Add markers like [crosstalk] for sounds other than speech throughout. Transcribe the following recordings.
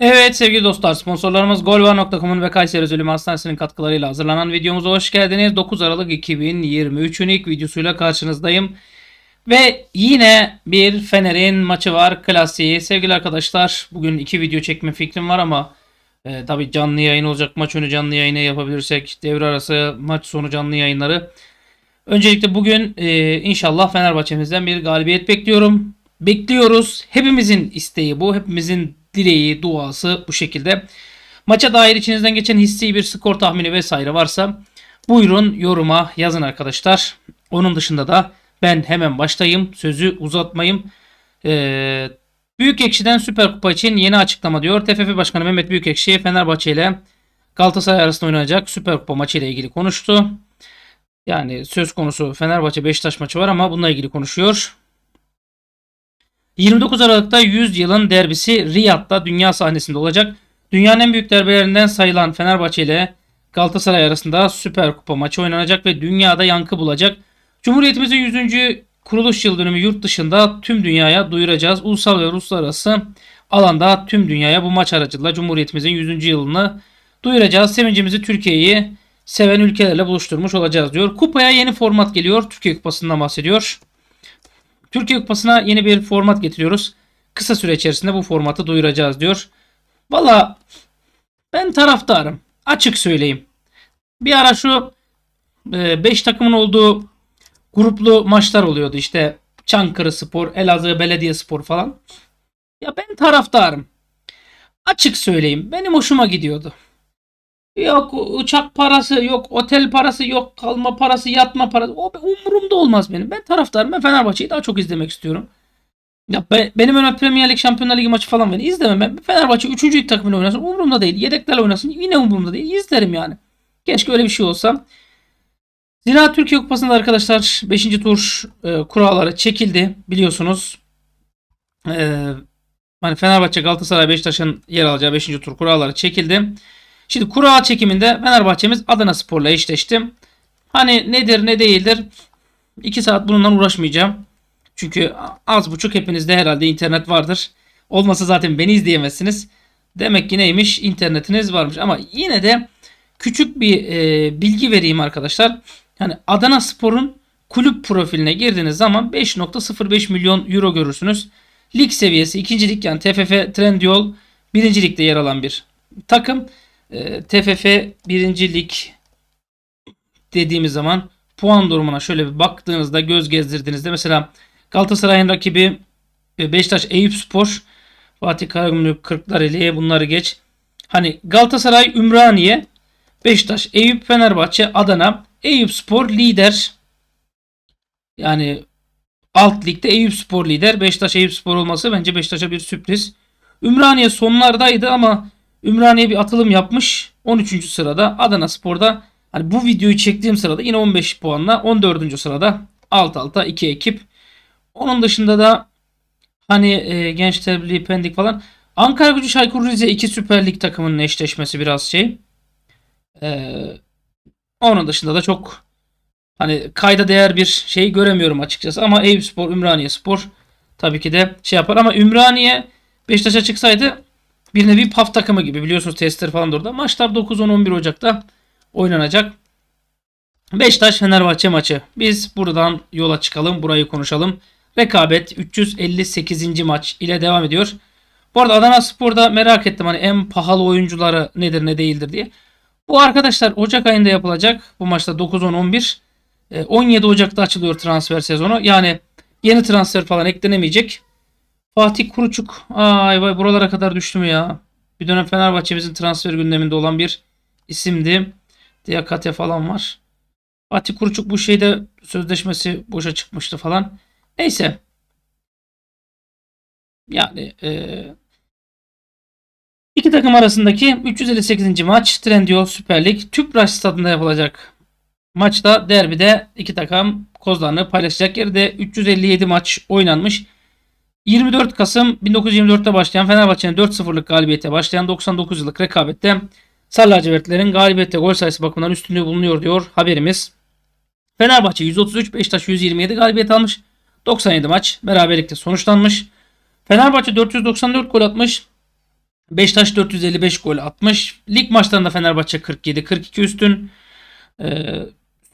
Evet sevgili dostlar sponsorlarımız golvar.com'un ve Kayseri Özülüm Hastanesi'nin katkılarıyla hazırlanan videomuza hoş geldiniz. 9 Aralık 2023'ün ilk videosuyla karşınızdayım. Ve yine bir Fener'in maçı var klasiği. Sevgili arkadaşlar bugün iki video çekme fikrim var ama e, tabi canlı yayın olacak. Maç önü canlı yayını yapabilirsek devre arası maç sonu canlı yayınları. Öncelikle bugün e, inşallah Fenerbahçe'mizden bir galibiyet bekliyorum. Bekliyoruz. Hepimizin isteği bu. Hepimizin dileği, duası bu şekilde. Maça dair içinizden geçen hissi bir skor tahmini vesaire varsa buyurun yoruma yazın arkadaşlar. Onun dışında da ben hemen başlayayım. Sözü uzatmayayım. Ee, Büyük Ekşi'den Süper Kupa için yeni açıklama diyor. TFF Başkanı Mehmet Büyük Büyükekşi Fenerbahçe ile Galatasaray arasında oynanacak Süper Kupa maçı ile ilgili konuştu. Yani söz konusu Fenerbahçe Beşiktaş maçı var ama bununla ilgili konuşuyor. 29 Aralık'ta 100 yılın derbisi Riyad'da dünya sahnesinde olacak. Dünyanın en büyük derbilerinden sayılan Fenerbahçe ile Galatasaray arasında Süper Kupa maçı oynanacak ve dünyada yankı bulacak. Cumhuriyetimizin 100. kuruluş yıl dönümü yurt dışında tüm dünyaya duyuracağız. Ulusal ve uluslararası alanda tüm dünyaya bu maç aracılığıyla Cumhuriyetimizin 100. yılını duyuracağız. Sevincimizi Türkiye'yi seven ülkelerle buluşturmuş olacağız diyor. Kupaya yeni format geliyor. Türkiye Kupası'ndan bahsediyor. Türkiye Kupası'na yeni bir format getiriyoruz. Kısa süre içerisinde bu formatı duyuracağız diyor. Valla ben taraftarım. Açık söyleyeyim. Bir ara şu 5 e, takımın olduğu gruplu maçlar oluyordu. İşte Çankırı Spor, Elazığ Belediye Spor falan. Ya ben taraftarım. Açık söyleyeyim. Benim hoşuma gidiyordu. Yok uçak parası, yok otel parası, yok kalma parası, yatma parası. O umurumda olmaz benim. Ben taraftarım. Ben Fenerbahçe'yi daha çok izlemek istiyorum. Ya be, benim önüme Premier Lig, Şampiyonlar Ligi maçı falan beni izlemem. Ben Fenerbahçe 3. lig takımıyla oynasın. Umurumda değil. Yedeklerle oynasın. Yine umurumda değil. İzlerim yani. Keşke öyle bir şey olsa. Zira Türkiye Kupası'nda arkadaşlar 5. tur e, kuralları çekildi biliyorsunuz. E, hani Fenerbahçe, Galatasaray, Beşiktaş'ın yer alacağı 5. tur kuralları çekildi. Şimdi kura çekiminde Fenerbahçe'miz Adana Spor'la eşleşti. Hani nedir ne değildir 2 saat bununla uğraşmayacağım. Çünkü az buçuk hepinizde herhalde internet vardır. Olmasa zaten beni izleyemezsiniz. Demek ki neymiş internetiniz varmış. Ama yine de küçük bir e, bilgi vereyim arkadaşlar. Yani Adana Spor'un kulüp profiline girdiğiniz zaman 5.05 milyon euro görürsünüz. Lig seviyesi ikincilik yani TFF Trendyol birincilikte yer alan bir takım. Ee, TFF 1. Lig dediğimiz zaman puan durumuna şöyle bir baktığınızda göz gezdirdiğinizde mesela Galatasaray'ın rakibi e, Beşiktaş Eyüp Spor Fatih Karagümrük Kırklareli'ye bunları geç. Hani Galatasaray Ümraniye Beşiktaş Eyüp Fenerbahçe Adana Eyüp Spor lider yani alt ligde Eyüp Spor lider Beşiktaş Eyüp Spor olması bence Beşiktaş'a bir sürpriz. Ümraniye sonlardaydı ama Ümraniye bir atılım yapmış. 13. sırada Adana Spor'da hani bu videoyu çektiğim sırada yine 15 puanla 14. sırada alt alta iki ekip. Onun dışında da hani e, Gençler Birliği Pendik falan. Ankara Gücü Çaykur Rize iki Süper Lig takımının eşleşmesi biraz şey. E, onun dışında da çok hani kayda değer bir şey göremiyorum açıkçası. Ama Eyüp Spor, Ümraniye Spor tabii ki de şey yapar. Ama Ümraniye Beşiktaş'a çıksaydı bir nevi PAF takımı gibi biliyorsunuz testler falan da orada. Maçlar 9-10-11 Ocak'ta oynanacak. Beşiktaş Fenerbahçe maçı. Biz buradan yola çıkalım. Burayı konuşalım. Rekabet 358. maç ile devam ediyor. Bu arada Adana Spor'da merak ettim hani en pahalı oyuncuları nedir ne değildir diye. Bu arkadaşlar Ocak ayında yapılacak. Bu maçta 9-10-11. 17 ee, Ocak'ta açılıyor transfer sezonu. Yani yeni transfer falan eklenemeyecek. Fatih Kuruçuk. Ay vay buralara kadar düştü mü ya? Bir dönem Fenerbahçe'mizin transfer gündeminde olan bir isimdi. Diyakate falan var. Fatih Kuruçuk bu şeyde sözleşmesi boşa çıkmıştı falan. Neyse. Yani e, iki takım arasındaki 358. maç Trendyol Süper Lig Tüpraş stadında yapılacak. Maçta derbide iki takım kozlarını paylaşacak. Geride 357 maç oynanmış. 24 Kasım 1924'te başlayan Fenerbahçe'nin 4-0'lık galibiyete başlayan 99 yıllık rekabette Sarı lacivertlerin galibiyette gol sayısı bakımından üstünlüğü bulunuyor diyor haberimiz. Fenerbahçe 133, Beşiktaş 127 galibiyet almış. 97 maç beraberlikte sonuçlanmış. Fenerbahçe 494 gol atmış. Beşiktaş 455 gol atmış. Lig maçlarında Fenerbahçe 47, 42 üstün. Ee,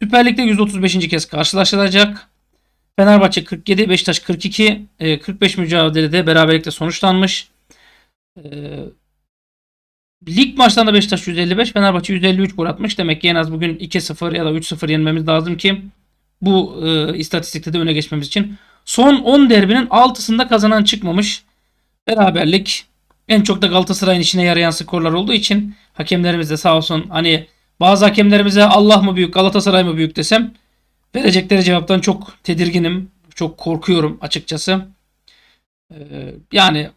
Süper Lig'de 135. kez karşılaşılacak. Fenerbahçe 47, Beşiktaş 42, 45 e, mücadelede beraberlikle sonuçlanmış. E, lig maçlarında Beşiktaş 155, Fenerbahçe 153 gol atmış. Demek ki en az bugün 2-0 ya da 3-0 yenmemiz lazım ki bu e, istatistikte de öne geçmemiz için. Son 10 derbinin 6'sında kazanan çıkmamış. Beraberlik en çok da Galatasaray'ın işine yarayan skorlar olduğu için hakemlerimiz de sağ olsun hani bazı hakemlerimize Allah mı büyük Galatasaray mı büyük desem Verecekleri cevaptan çok tedirginim. Çok korkuyorum açıkçası. Ee, yani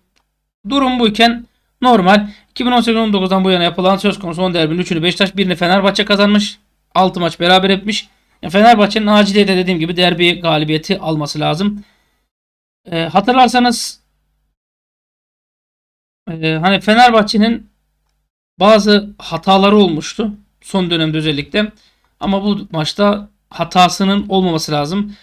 durum buyken normal. 2018-19'dan bu yana yapılan söz konusu 10 derbinin 3'ünü Beşiktaş 1'ini Fenerbahçe kazanmış. 6 maç beraber etmiş. Yani Fenerbahçe'nin aciliyete dediğim gibi derbi galibiyeti alması lazım. Ee, hatırlarsanız e, hani Fenerbahçe'nin bazı hataları olmuştu. Son dönemde özellikle. Ama bu maçta hatasının olmaması lazım.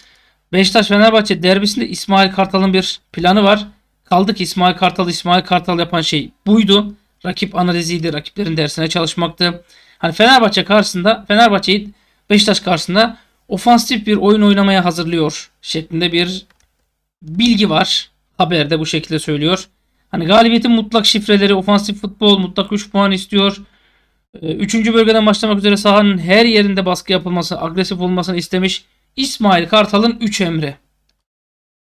Beşiktaş Fenerbahçe derbisinde İsmail Kartal'ın bir planı var. Kaldı ki İsmail Kartal İsmail Kartal yapan şey buydu. Rakip analiziydi. Rakiplerin dersine çalışmaktı. Hani Fenerbahçe karşısında Fenerbahçe'yi Beşiktaş karşısında ofansif bir oyun oynamaya hazırlıyor şeklinde bir bilgi var. Haberde bu şekilde söylüyor. Hani galibiyetin mutlak şifreleri ofansif futbol mutlak 3 puan istiyor. Ee, üçüncü bölgeden başlamak üzere sahanın her yerinde baskı yapılması, agresif olmasını istemiş İsmail Kartal'ın 3 emri.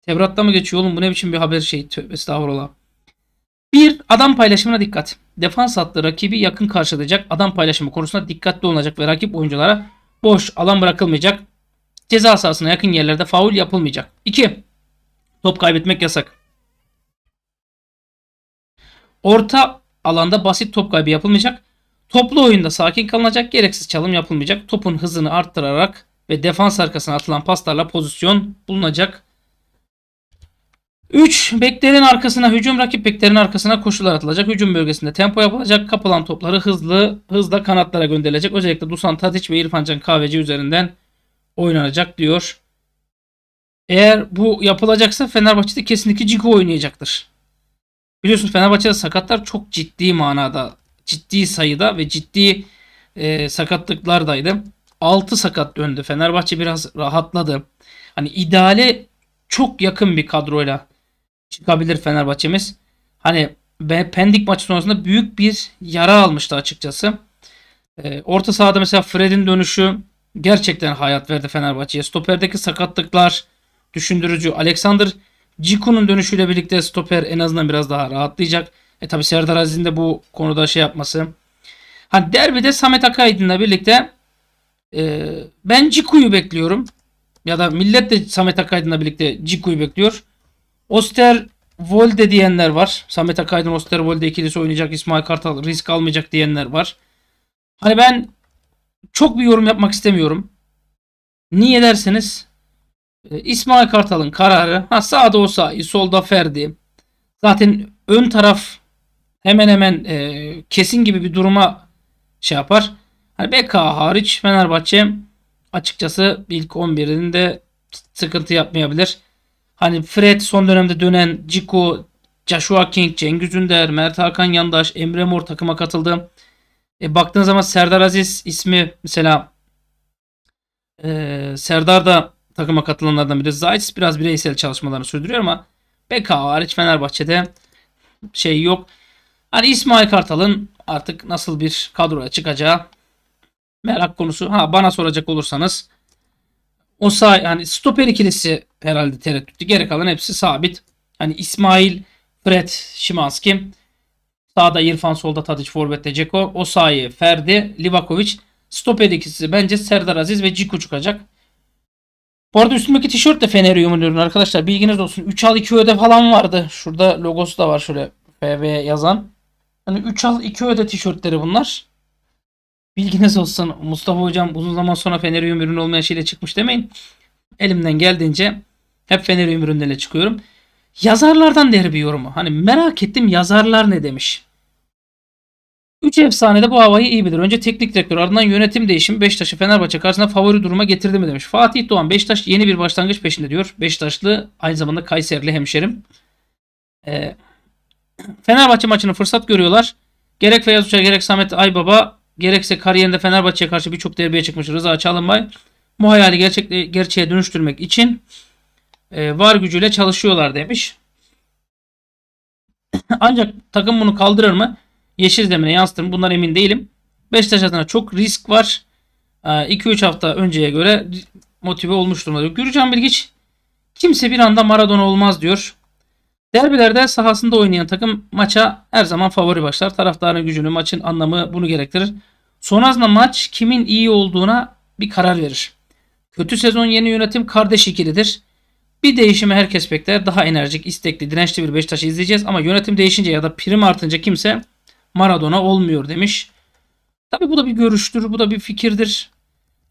Tevrat'ta mı geçiyor oğlum bu ne biçim bir haber şey tövbe estağfurullah. Bir Adam paylaşımına dikkat. Defans hattı rakibi yakın karşılayacak adam paylaşımı konusunda dikkatli olunacak ve rakip oyunculara boş alan bırakılmayacak. Ceza sahasına yakın yerlerde faul yapılmayacak. İki, Top kaybetmek yasak. Orta alanda basit top kaybı yapılmayacak. Toplu oyunda sakin kalınacak, gereksiz çalım yapılmayacak. Topun hızını arttırarak ve defans arkasına atılan paslarla pozisyon bulunacak. 3. Beklerin arkasına hücum, rakip beklerin arkasına koşular atılacak. Hücum bölgesinde tempo yapılacak. Kapılan topları hızlı hızla kanatlara gönderilecek. Özellikle Dusan Tadic ve İrfan Can Kahveci üzerinden oynanacak diyor. Eğer bu yapılacaksa Fenerbahçe'de kesinlikle Ciko oynayacaktır. Biliyorsunuz Fenerbahçe'de sakatlar çok ciddi manada ciddi sayıda ve ciddi e, sakatlıklardaydı. 6 sakat döndü. Fenerbahçe biraz rahatladı. Hani ideale çok yakın bir kadroyla çıkabilir Fenerbahçe'miz. Hani ve Pendik maçı sonrasında büyük bir yara almıştı açıkçası. E, orta sahada mesela Fred'in dönüşü gerçekten hayat verdi Fenerbahçe'ye. Stoperdeki sakatlıklar düşündürücü. Alexander Ciku'nun dönüşüyle birlikte stoper en azından biraz daha rahatlayacak. E tabi Serdar Aziz'in de bu konuda şey yapması. Ha derbide Samet Akaydın'la birlikte e, ben Ciku'yu bekliyorum. Ya da millet de Samet Akaydın'la birlikte Ciku'yu bekliyor. Oster Volde diyenler var. Samet Akaydın Oster Volde ikilisi oynayacak. İsmail Kartal risk almayacak diyenler var. Hani ben çok bir yorum yapmak istemiyorum. Niye derseniz e, İsmail Kartal'ın kararı ha sağda o solda Ferdi. Zaten ön taraf hemen hemen e, kesin gibi bir duruma şey yapar. Hani BK hariç Fenerbahçe açıkçası ilk 11'inde sıkıntı yapmayabilir. Hani Fred son dönemde dönen Ciko, Joshua King, Cengiz Ünder, Mert Hakan Yandaş, Emre Mor takıma katıldı. E, baktığınız zaman Serdar Aziz ismi mesela e, Serdar da takıma katılanlardan biri. Zayt biraz bireysel çalışmalarını sürdürüyor ama BK hariç Fenerbahçe'de şey yok. Hani İsmail Kartal'ın artık nasıl bir kadroya çıkacağı merak konusu. Ha bana soracak olursanız o sağ yani stoper ikilisi herhalde tereddütlü. Geri kalan hepsi sabit. Hani İsmail, Fred, Şimanski. Sağda İrfan, solda Tadic, Forvet'te Ceko. O sayı Ferdi, Livakovic. Stoper ikisi bence Serdar Aziz ve Ciku çıkacak. Bu arada üstümdeki tişört de Fener'i yumuluyorum arkadaşlar. Bilginiz olsun. 3 al 2 öde falan vardı. Şurada logosu da var şöyle PV yazan. Hani 3 al 2 öde tişörtleri bunlar. Bilginiz olsun Mustafa hocam uzun zaman sonra Fenerium ürünü olmayan şeyle çıkmış demeyin. Elimden geldiğince hep Fenerium ürünleriyle çıkıyorum. Yazarlardan değerli bir yorumu. Hani merak ettim yazarlar ne demiş. Üç efsanede bu havayı iyi bilir. Önce teknik direktör ardından yönetim değişimi Beşiktaş'ı Fenerbahçe karşısında favori duruma getirdi mi demiş. Fatih Doğan Beşiktaş yeni bir başlangıç peşinde diyor. Beşiktaşlı aynı zamanda Kayserili hemşerim. Ee, Fenerbahçe maçını fırsat görüyorlar. Gerek Feyyaz Uçar gerek Samet Aybaba gerekse kariyerinde Fenerbahçe'ye karşı birçok derbiye çıkmış Rıza Çalınbay. Bu hayali gerçek, gerçeğe dönüştürmek için e, var gücüyle çalışıyorlar demiş. [clears throat] Ancak takım bunu kaldırır mı? Yeşil demine yansıtır mı? Bundan emin değilim. Beşiktaş adına çok risk var. 2-3 e, hafta önceye göre motive olmuş durumda. Gürcan Bilgiç kimse bir anda Maradona olmaz diyor. Derbilerde sahasında oynayan takım maça her zaman favori başlar. Taraftarın gücünü, maçın anlamı bunu gerektirir. Sonrasında maç kimin iyi olduğuna bir karar verir. Kötü sezon yeni yönetim kardeş ikilidir. Bir değişimi herkes bekler. Daha enerjik, istekli, dirençli bir Beşiktaş'ı izleyeceğiz. Ama yönetim değişince ya da prim artınca kimse Maradona olmuyor demiş. Tabi bu da bir görüştür, bu da bir fikirdir.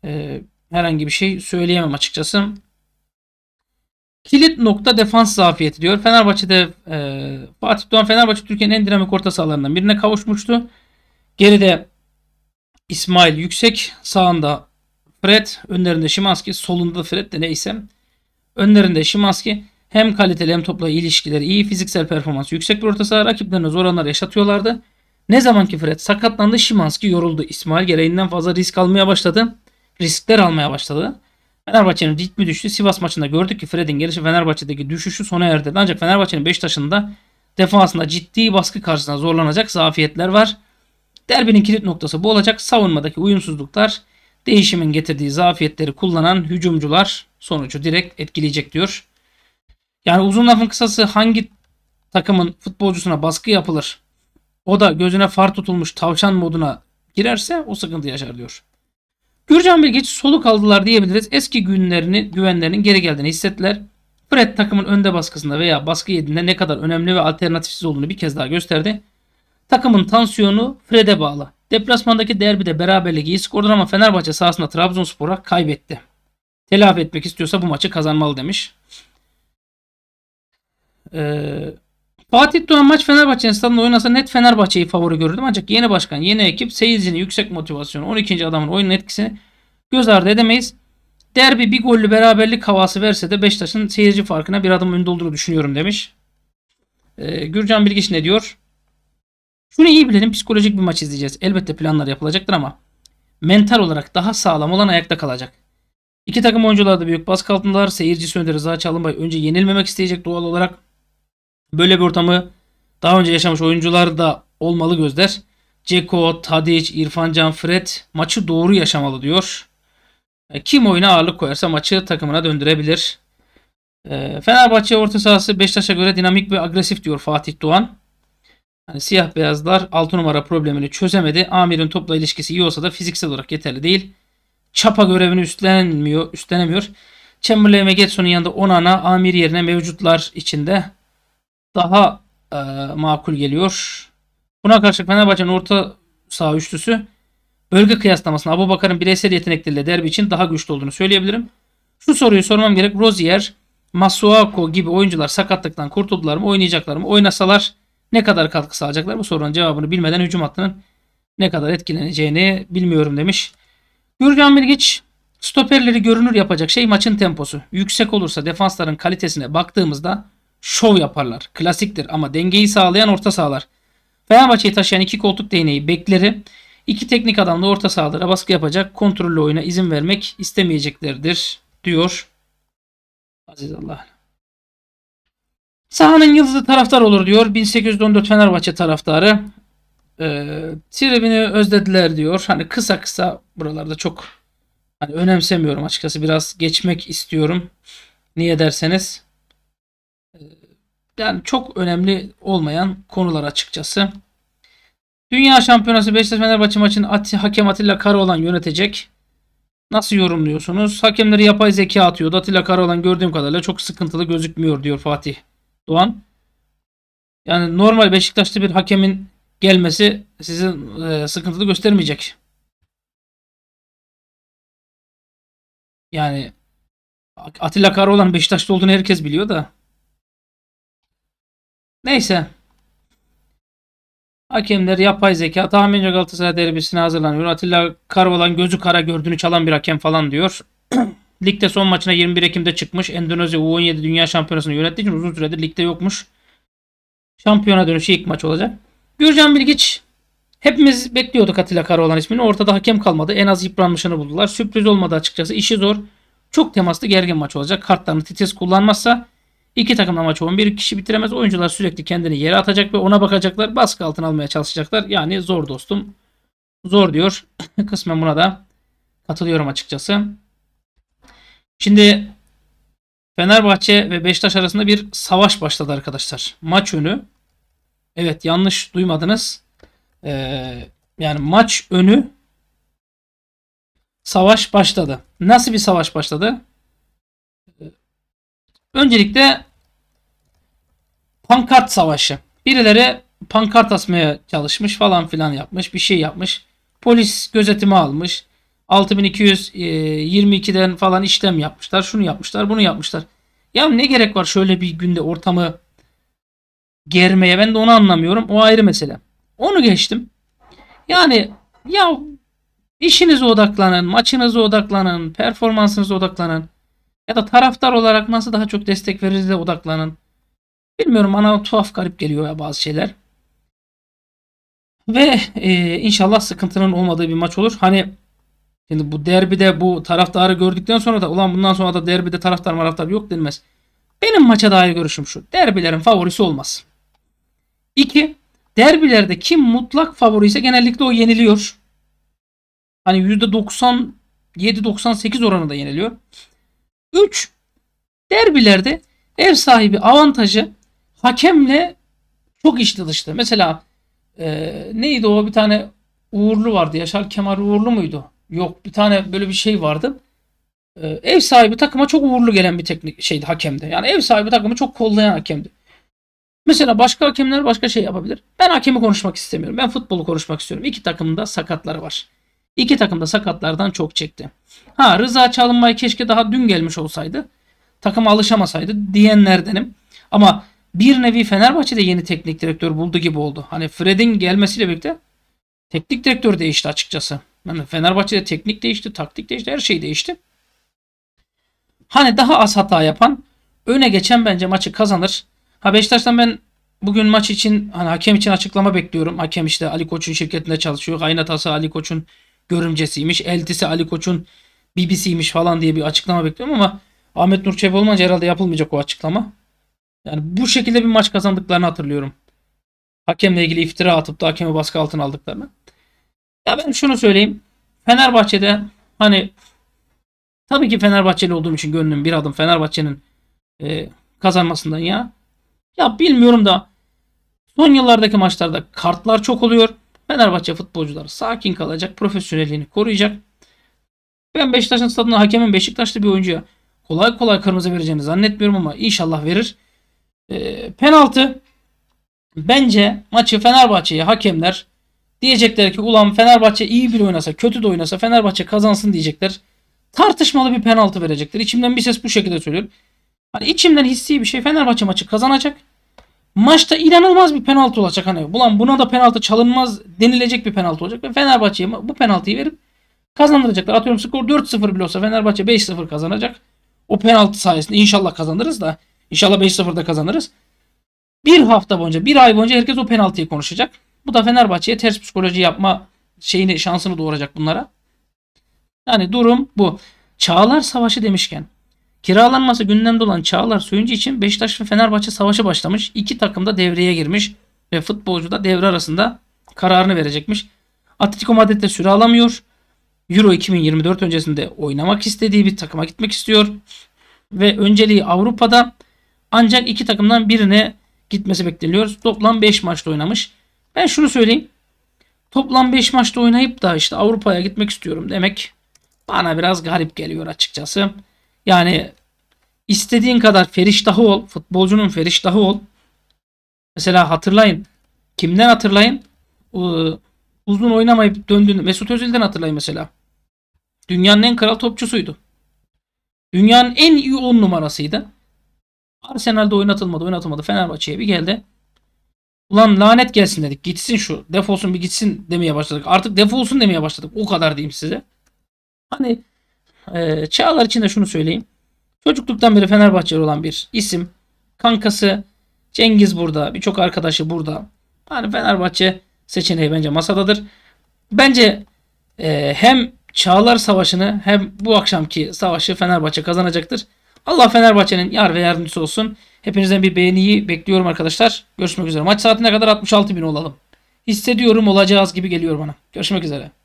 Ee, herhangi bir şey söyleyemem açıkçası. Kilit nokta defans zafiyeti diyor. Fenerbahçe'de e, Fatih Doğan Fenerbahçe Türkiye'nin en dinamik orta sahalarından birine kavuşmuştu. Geride İsmail Yüksek, sağında Fred, önlerinde Şimanski, solunda da Fred de neyse. Önlerinde Şimanski hem kaliteli hem topla ilişkileri iyi, fiziksel performans yüksek bir orta saha rakiplerine zor anlar yaşatıyorlardı. Ne zaman ki Fred sakatlandı Şimanski yoruldu. İsmail gereğinden fazla risk almaya başladı. Riskler almaya başladı. Fenerbahçe'nin ritmi düştü. Sivas maçında gördük ki Fred'in gelişi Fenerbahçe'deki düşüşü sona erdi. Ancak Fenerbahçe'nin Beşiktaş'ın da defasında ciddi baskı karşısında zorlanacak zafiyetler var. Derbinin kilit noktası bu olacak. Savunmadaki uyumsuzluklar değişimin getirdiği zafiyetleri kullanan hücumcular sonucu direkt etkileyecek diyor. Yani uzun lafın kısası hangi takımın futbolcusuna baskı yapılır o da gözüne far tutulmuş tavşan moduna girerse o sıkıntı yaşar diyor. Gürcan Bilgiç soluk aldılar diyebiliriz. Eski günlerini, güvenlerinin geri geldiğini hissettiler. Fred takımın önde baskısında veya baskı yediğinde ne kadar önemli ve alternatifsiz olduğunu bir kez daha gösterdi. Takımın tansiyonu Fred'e bağlı. Deplasmandaki derbide beraberlik iyi skordur ama Fenerbahçe sahasında Trabzonspor'a kaybetti. Telafi etmek istiyorsa bu maçı kazanmalı demiş. Ee, Fatih Doğan maç Fenerbahçe'nin stadında oynasa net Fenerbahçe'yi favori görürdüm. Ancak yeni başkan, yeni ekip, seyircinin yüksek motivasyonu, 12. adamın oyunun etkisini göz ardı edemeyiz. Derbi bir gollü beraberlik havası verse de Beşiktaş'ın seyirci farkına bir adım önde olduğunu düşünüyorum demiş. Ee, Gürcan Bilgiç ne diyor? Şunu iyi bilelim psikolojik bir maç izleyeceğiz. Elbette planlar yapılacaktır ama mental olarak daha sağlam olan ayakta kalacak. İki takım oyuncular da büyük baskı altındalar. seyirci Önder Rıza Çalınbay önce yenilmemek isteyecek doğal olarak. Böyle bir ortamı daha önce yaşamış oyuncular da olmalı gözler. Ceko, Tadic, İrfan Can, Fred maçı doğru yaşamalı diyor. E, kim oyuna ağırlık koyarsa maçı takımına döndürebilir. E, Fenerbahçe orta sahası Beşiktaş'a göre dinamik ve agresif diyor Fatih Doğan. Hani siyah beyazlar 6 numara problemini çözemedi. Amir'in topla ilişkisi iyi olsa da fiziksel olarak yeterli değil. Çapa görevini üstlenmiyor, üstlenemiyor. Chamberlain ve Getson'un yanında Onana, Amir yerine mevcutlar içinde daha e, makul geliyor. Buna karşı Fenerbahçe'nin orta saha üçlüsü bölge kıyaslamasında Abu Bakar'ın bireysel yetenekleriyle derbi için daha güçlü olduğunu söyleyebilirim. Şu soruyu sormam gerek. Rozier, Masuako gibi oyuncular sakatlıktan kurtuldular mı? Oynayacaklar mı? Oynasalar ne kadar katkı sağlayacaklar? Bu sorunun cevabını bilmeden hücum hattının ne kadar etkileneceğini bilmiyorum demiş. Gürcan Bilgiç stoperleri görünür yapacak şey maçın temposu. Yüksek olursa defansların kalitesine baktığımızda şov yaparlar. Klasiktir ama dengeyi sağlayan orta sahalar. Fenerbahçe'yi taşıyan iki koltuk değneği bekleri iki teknik adamla orta sahalara baskı yapacak kontrollü oyuna izin vermek istemeyeceklerdir diyor Aziz Allah. Sahanın yıldızı taraftar olur diyor. 1814 Fenerbahçe taraftarı. Ee, tribini özlediler diyor. Hani kısa kısa buralarda çok hani önemsemiyorum açıkçası. Biraz geçmek istiyorum. Niye derseniz yani çok önemli olmayan konular açıkçası. Dünya Şampiyonası Beşiktaş Fenerbahçe maçını Ati, hakem Atilla Karaoğlan yönetecek. Nasıl yorumluyorsunuz? Hakemleri yapay zeka atıyor. Atilla Karaoğlan gördüğüm kadarıyla çok sıkıntılı gözükmüyor diyor Fatih Doğan. Yani normal Beşiktaş'ta bir hakemin gelmesi sizi e, sıkıntılı göstermeyecek. Yani Atilla Karaoğlan Beşiktaş'ta olduğunu herkes biliyor da Neyse. Hakemler yapay zeka. Tahmince Galatasaray derbisine hazırlanıyor. Atilla Karvalan gözü kara gördüğünü çalan bir hakem falan diyor. [clears throat] Ligde son maçına 21 Ekim'de çıkmış. Endonezya U17 Dünya Şampiyonası'nı yönettiği için uzun süredir ligde yokmuş. Şampiyona dönüşü ilk maç olacak. Gürcan Bilgiç Hepimiz bekliyorduk Atilla Karaoğlan ismini. Ortada hakem kalmadı. En az yıpranmışını buldular. Sürpriz olmadı açıkçası. İşi zor. Çok temaslı gergin maç olacak. Kartlarını titiz kullanmazsa İki takım da maçı 11 kişi bitiremez. Oyuncular sürekli kendini yere atacak ve ona bakacaklar. Baskı altına almaya çalışacaklar. Yani zor dostum. Zor diyor. [coughs] Kısmen buna da katılıyorum açıkçası. Şimdi Fenerbahçe ve Beşiktaş arasında bir savaş başladı arkadaşlar. Maç önü. Evet yanlış duymadınız. Ee, yani maç önü savaş başladı. Nasıl bir savaş başladı? Ee, öncelikle Pankart savaşı. Birileri pankart asmaya çalışmış falan filan yapmış. Bir şey yapmış. Polis gözetimi almış. 6222'den falan işlem yapmışlar. Şunu yapmışlar, bunu yapmışlar. Ya ne gerek var şöyle bir günde ortamı germeye? Ben de onu anlamıyorum. O ayrı mesele. Onu geçtim. Yani ya işinize odaklanın, maçınıza odaklanın, performansınıza odaklanın. Ya da taraftar olarak nasıl daha çok destek veririz de odaklanın. Bilmiyorum bana tuhaf garip geliyor ya bazı şeyler. Ve e, inşallah sıkıntının olmadığı bir maç olur. Hani şimdi bu derbide bu taraftarı gördükten sonra da ulan bundan sonra da derbide taraftar maraftar yok denmez. Benim maça dair görüşüm şu. Derbilerin favorisi olmaz. 2. Derbilerde kim mutlak favori ise genellikle o yeniliyor. Hani %97-98 oranında yeniliyor. üç Derbilerde ev sahibi avantajı hakemle çok içli dışlı. Mesela e, neydi o bir tane Uğurlu vardı. Yaşar Kemal Uğurlu muydu? Yok bir tane böyle bir şey vardı. E, ev sahibi takıma çok uğurlu gelen bir teknik şeydi hakemde. Yani ev sahibi takımı çok kollayan hakemdi. Mesela başka hakemler başka şey yapabilir. Ben hakemi konuşmak istemiyorum. Ben futbolu konuşmak istiyorum. İki takımda sakatları var. İki takım da sakatlardan çok çekti. Ha Rıza Çalınbay keşke daha dün gelmiş olsaydı. Takım alışamasaydı diyenlerdenim. Ama bir nevi Fenerbahçe'de yeni teknik direktör buldu gibi oldu. Hani Fred'in gelmesiyle birlikte teknik direktör değişti açıkçası. Yani Fenerbahçe'de teknik değişti, taktik değişti, her şey değişti. Hani daha az hata yapan öne geçen bence maçı kazanır. Ha Beşiktaş'tan ben bugün maç için hani hakem için açıklama bekliyorum. Hakem işte Ali Koç'un şirketinde çalışıyor. Kaynatası Ali Koç'un görümcesiymiş. Eltisi Ali Koç'un BBC'ymiş falan diye bir açıklama bekliyorum ama Ahmet Nur Çebi olmayınca herhalde yapılmayacak o açıklama. Yani bu şekilde bir maç kazandıklarını hatırlıyorum. Hakemle ilgili iftira atıp da hakemi baskı altına aldıklarını. Ya ben şunu söyleyeyim. Fenerbahçe'de hani tabii ki Fenerbahçeli olduğum için gönlüm bir adım Fenerbahçe'nin e, kazanmasından ya. Ya bilmiyorum da son yıllardaki maçlarda kartlar çok oluyor. Fenerbahçe futbolcuları sakin kalacak, profesyonelliğini koruyacak. Ben Beşiktaş'ın stadına hakemin Beşiktaşlı bir oyuncuya kolay kolay kırmızı vereceğini zannetmiyorum ama inşallah verir. Ee, penaltı bence maçı Fenerbahçe'ye hakemler diyecekler ki ulan Fenerbahçe iyi bir oynasa kötü de oynasa Fenerbahçe kazansın diyecekler. Tartışmalı bir penaltı verecekler. İçimden bir ses bu şekilde söylüyorum Hani içimden hissi bir şey Fenerbahçe maçı kazanacak. Maçta inanılmaz bir penaltı olacak hani. Ulan buna da penaltı çalınmaz denilecek bir penaltı olacak. Ve Fenerbahçe'ye bu penaltıyı verip kazandıracaklar. Atıyorum skor 4-0 bile olsa Fenerbahçe 5-0 kazanacak. O penaltı sayesinde inşallah kazanırız da. İnşallah 5-0'da kazanırız. Bir hafta boyunca, bir ay boyunca herkes o penaltıyı konuşacak. Bu da Fenerbahçe'ye ters psikoloji yapma şeyini, şansını doğuracak bunlara. Yani durum bu. Çağlar Savaşı demişken kiralanması gündemde olan Çağlar Söyüncü için Beşiktaş ve Fenerbahçe savaşı başlamış. İki takım da devreye girmiş ve futbolcu da devre arasında kararını verecekmiş. Atletico Madrid süre alamıyor. Euro 2024 öncesinde oynamak istediği bir takıma gitmek istiyor. Ve önceliği Avrupa'da ancak iki takımdan birine gitmesi bekleniyor. Toplam 5 maçta oynamış. Ben şunu söyleyeyim. Toplam 5 maçta oynayıp da işte Avrupa'ya gitmek istiyorum demek bana biraz garip geliyor açıkçası. Yani istediğin kadar feriştahı ol. Futbolcunun feriştahı ol. Mesela hatırlayın. Kimden hatırlayın? Ee, uzun oynamayıp döndüğünü. Mesut Özil'den hatırlayın mesela. Dünyanın en kral topçusuydu. Dünyanın en iyi 10 numarasıydı. Arsenal'de oynatılmadı oynatılmadı Fenerbahçe'ye bir geldi. Ulan lanet gelsin dedik. Gitsin şu. Defolsun bir gitsin demeye başladık. Artık defolsun demeye başladık. O kadar diyeyim size. Hani e, çağlar içinde şunu söyleyeyim. Çocukluktan beri Fenerbahçeli olan bir isim. Kankası Cengiz burada. Birçok arkadaşı burada. Hani Fenerbahçe seçeneği bence masadadır. Bence e, hem Çağlar Savaşı'nı hem bu akşamki savaşı Fenerbahçe kazanacaktır. Allah Fenerbahçe'nin yar ve yardımcısı olsun. Hepinizden bir beğeniyi bekliyorum arkadaşlar. Görüşmek üzere. Maç saatine kadar 66 bin olalım. Hissediyorum olacağız gibi geliyor bana. Görüşmek üzere.